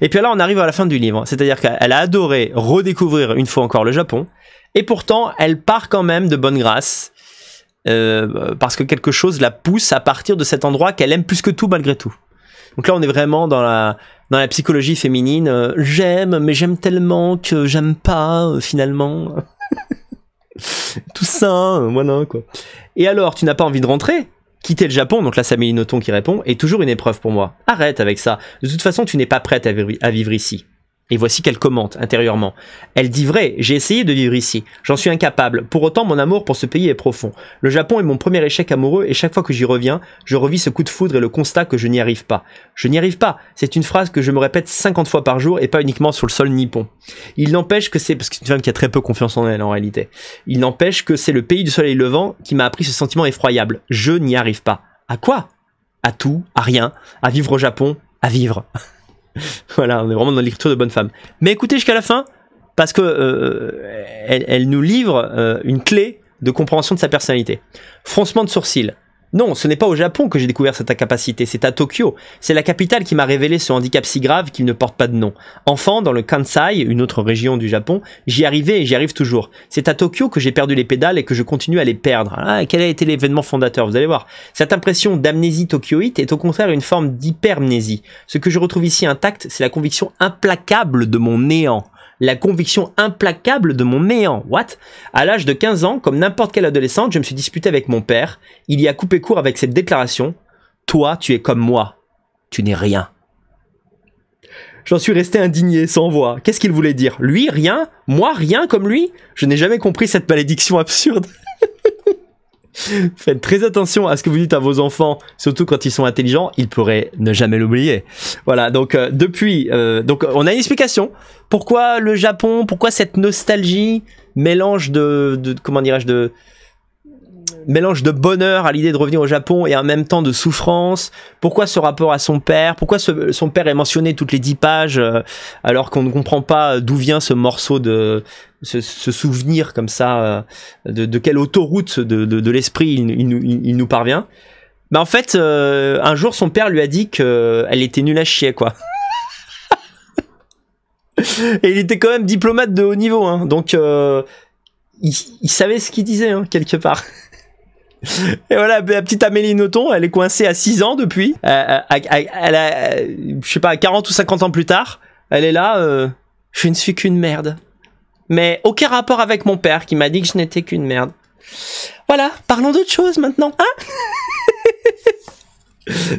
Et puis là, on arrive à la fin du livre, c'est-à-dire qu'elle a adoré redécouvrir une fois encore le Japon, et pourtant, elle part quand même de bonne grâce, euh, parce que quelque chose la pousse à partir de cet endroit qu'elle aime plus que tout malgré tout. Donc là, on est vraiment dans la, dans la psychologie féminine, euh, j'aime, mais j'aime tellement que j'aime pas, euh, finalement. tout ça, voilà, quoi. Et alors, tu n'as pas envie de rentrer quitter le Japon, donc là c'est Amélie qui répond, est toujours une épreuve pour moi. Arrête avec ça. De toute façon, tu n'es pas prête à vivre ici. Et voici qu'elle commente intérieurement. Elle dit vrai, j'ai essayé de vivre ici. J'en suis incapable. Pour autant, mon amour pour ce pays est profond. Le Japon est mon premier échec amoureux et chaque fois que j'y reviens, je revis ce coup de foudre et le constat que je n'y arrive pas. Je n'y arrive pas. C'est une phrase que je me répète 50 fois par jour et pas uniquement sur le sol nippon. Il n'empêche que c'est, parce que c'est une femme qui a très peu confiance en elle en réalité. Il n'empêche que c'est le pays du soleil levant qui m'a appris ce sentiment effroyable. Je n'y arrive pas. À quoi? À tout, à rien, à vivre au Japon, à vivre. voilà, on est vraiment dans l'écriture de bonne femme. Mais écoutez jusqu'à la fin, parce que euh, elle, nous livre euh, une clé de compréhension de sa personnalité. Froncement de sourcils. Non, ce n'est pas au Japon que j'ai découvert cette incapacité, c'est à Tokyo. C'est la capitale qui m'a révélé ce handicap si grave qu'il ne porte pas de nom. Enfant, dans le Kansai, une autre région du Japon, j'y arrivais et j'y arrive toujours. C'est à Tokyo que j'ai perdu les pédales et que je continue à les perdre. Ah, quel a été l'événement fondateur Vous allez voir. Cette impression d'amnésie tokyoïte est au contraire une forme d'hypermnésie. Ce que je retrouve ici intact, c'est la conviction implacable de mon néant la conviction implacable de mon néant. What À l'âge de 15 ans, comme n'importe quelle adolescente, je me suis disputé avec mon père. Il y a coupé court avec cette déclaration. Toi, tu es comme moi. Tu n'es rien. J'en suis resté indigné, sans voix. Qu'est-ce qu'il voulait dire Lui, rien Moi, rien comme lui Je n'ai jamais compris cette malédiction absurde. Faites très attention à ce que vous dites à vos enfants, surtout quand ils sont intelligents, ils pourraient ne jamais l'oublier. Voilà, donc euh, depuis, euh, donc on a une explication. Pourquoi le Japon Pourquoi cette nostalgie mélange de, de comment dirais-je de mélange de bonheur à l'idée de revenir au Japon et en même temps de souffrance. Pourquoi ce rapport à son père Pourquoi son père est mentionné toutes les dix pages euh, alors qu'on ne comprend pas d'où vient ce morceau de ce, souvenir comme ça euh, de, quelle autoroute de, l'esprit il, nous parvient mais bah, en fait, euh, un jour son père lui a dit qu'elle était nulle à chier quoi. et il était quand même diplomate de haut niveau, hein. donc il, savait ce qu'il disait hein, quelque part. Et voilà, la petite Amélie Nothomb, elle est coincée à 6 ans depuis. Euh, euh, elle a, euh, je sais pas, 40 ou 50 ans plus tard, elle est là, je ne suis qu'une merde. Mais aucun rapport avec mon père qui m'a dit que je n'étais qu'une merde. Voilà, parlons d'autre chose maintenant, hein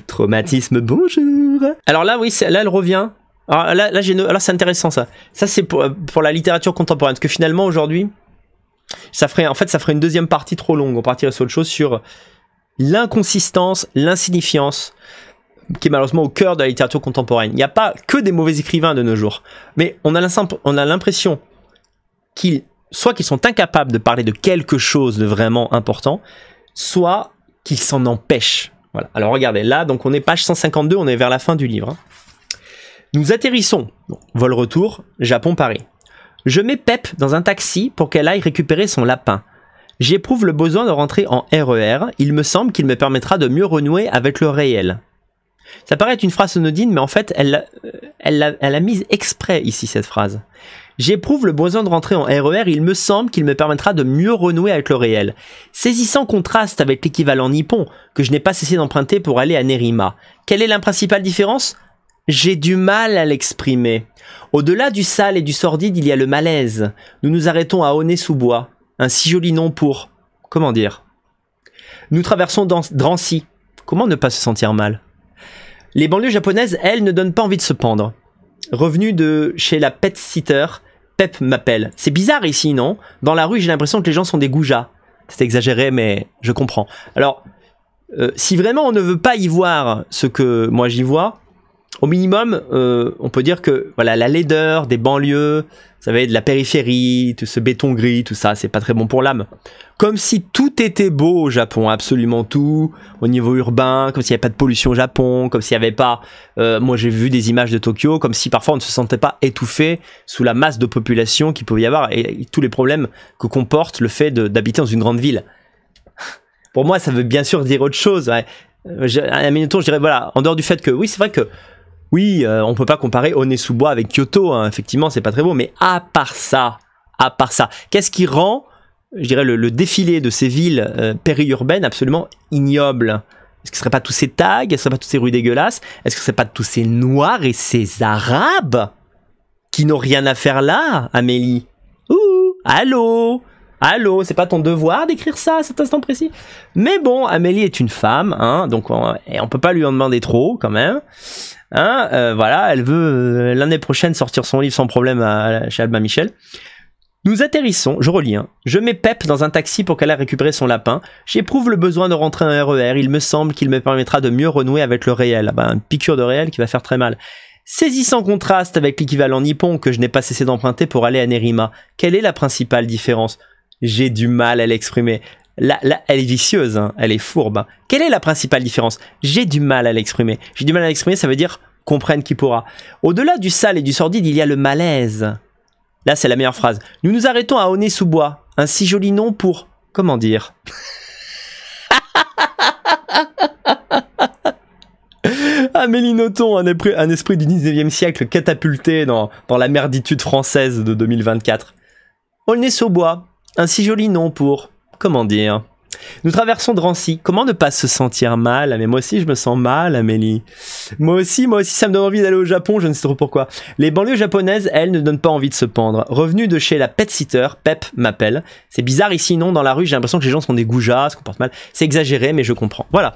Traumatisme, bonjour Alors là, oui, là, elle revient. Alors là, c'est intéressant ça. Ça, c'est pour la littérature contemporaine. Parce que finalement, aujourd'hui, ça ferait, en fait, ça ferait une deuxième partie trop longue. On partirait sur autre chose, sur l'inconsistance, l'insignifiance, qui est malheureusement au cœur de la littérature contemporaine. Il n'y a pas que des mauvais écrivains de nos jours, mais on a l'impression qu'ils, soit qu'ils sont incapables de parler de quelque chose de vraiment important, soit qu'ils s'en empêchent. Voilà. Alors regardez, là, donc on est page 152, on est vers la fin du livre. Hein. Nous atterrissons, vol retour, Japon-Paris. Je mets Pep dans un taxi pour qu'elle aille récupérer son lapin. J'éprouve le besoin de rentrer en RER, e il me semble qu'il me permettra de mieux renouer avec le réel. Ça paraît être une phrase anodine, mais en fait, elle, euh, elle, a mise exprès ici, cette phrase. J'éprouve le besoin de rentrer en RER, e il me semble qu'il me permettra de mieux renouer avec le réel. Saisissant contraste avec l'équivalent nippon, que je n'ai pas cessé d'emprunter pour aller à Nerima. Quelle est la principale différence j'ai du mal à l'exprimer. Au-delà du sale et du sordide, il y a le malaise. Nous nous arrêtons à honnay sous bois un si joli nom pour... comment dire Nous traversons dans Drancy. Comment ne pas se sentir mal Les banlieues japonaises, elles, ne donnent pas envie de se pendre. Revenu de chez la pet sitter, Pep m'appelle. C'est bizarre ici, non Dans la rue, j'ai l'impression que les gens sont des goujats. C'est exagéré, mais je comprends. Alors, euh, si vraiment on ne veut pas y voir ce que moi j'y vois, au minimum, euh, on peut dire que voilà, la laideur des banlieues, ça va de la périphérie, tout ce béton gris, tout ça, c'est pas très bon pour l'âme. Comme si tout était beau au Japon, absolument tout, au niveau urbain, comme s'il n'y avait pas de pollution au Japon, comme s'il n'y avait pas... Euh, moi j'ai vu des images de Tokyo, comme si parfois on ne se sentait pas étouffé sous la masse de population qu'il pouvait y avoir et, tous les problèmes que comporte le fait d'habiter dans une grande ville. Pour moi, ça veut bien sûr dire autre chose. Euh, à un minute, je dirais, voilà, en dehors du fait que, oui, c'est vrai que oui, on euh, on peut pas comparer Oné-sous-Bois avec Kyoto, hein, effectivement, c'est pas très beau, mais à part ça, à part ça, qu'est-ce qui rend, je dirais, le, défilé de ces villes euh, périurbaines absolument ignoble Est-ce que ce serait pas tous ces tags Est-ce que serait pas toutes ces rues dégueulasses Est-ce que ce serait pas tous ces noirs et ces arabes qui n'ont rien à faire là, Amélie Ouh, allô Allô, c'est pas ton devoir d'écrire ça à cet instant précis. Mais bon, Amélie est une femme, hein, donc on, peut pas lui en demander trop quand même. Hein, euh, voilà, elle veut euh, l'année prochaine sortir son livre sans problème chez Albin Michel. Nous atterrissons, je relis, hein. je mets Pep dans un taxi pour qu'elle ait récupéré son lapin. J'éprouve le besoin de rentrer en RER, il me semble qu'il me permettra de mieux renouer avec le réel. Ah bah, une piqûre de réel qui va faire très mal. Saisissant contraste avec l'équivalent nippon que je n'ai pas cessé d'emprunter pour aller à Nerima, quelle est la principale différence j'ai du mal à l'exprimer. elle est vicieuse, hein. elle est fourbe. Hein. Quelle est la principale différence J'ai du mal à l'exprimer. J'ai du mal à l'exprimer, ça veut dire comprenne qui pourra. Au-delà du sale et du sordide, il y a le malaise. Là, c'est la meilleure phrase. Nous nous arrêtons à Aulnay-sous-Bois, un si joli nom pour... Comment dire Amélie Nothomb, un, esprit, un esprit du 19e siècle catapulté dans, dans la merditude française de 2024. Aulnay-sous-Bois, un si joli nom pour... comment dire nous traversons Drancy. Comment ne pas se sentir mal ah, Mais moi aussi, je me sens mal, Amélie. Moi aussi, moi aussi, ça me donne envie d'aller au Japon, je ne sais trop pourquoi. Les banlieues japonaises, elles, ne donnent pas envie de se pendre. Revenu de chez la pet sitter, Pep m'appelle. C'est bizarre ici, non Dans la rue, j'ai l'impression que les gens sont des goujats, se comportent mal. C'est exagéré, mais je comprends. Voilà.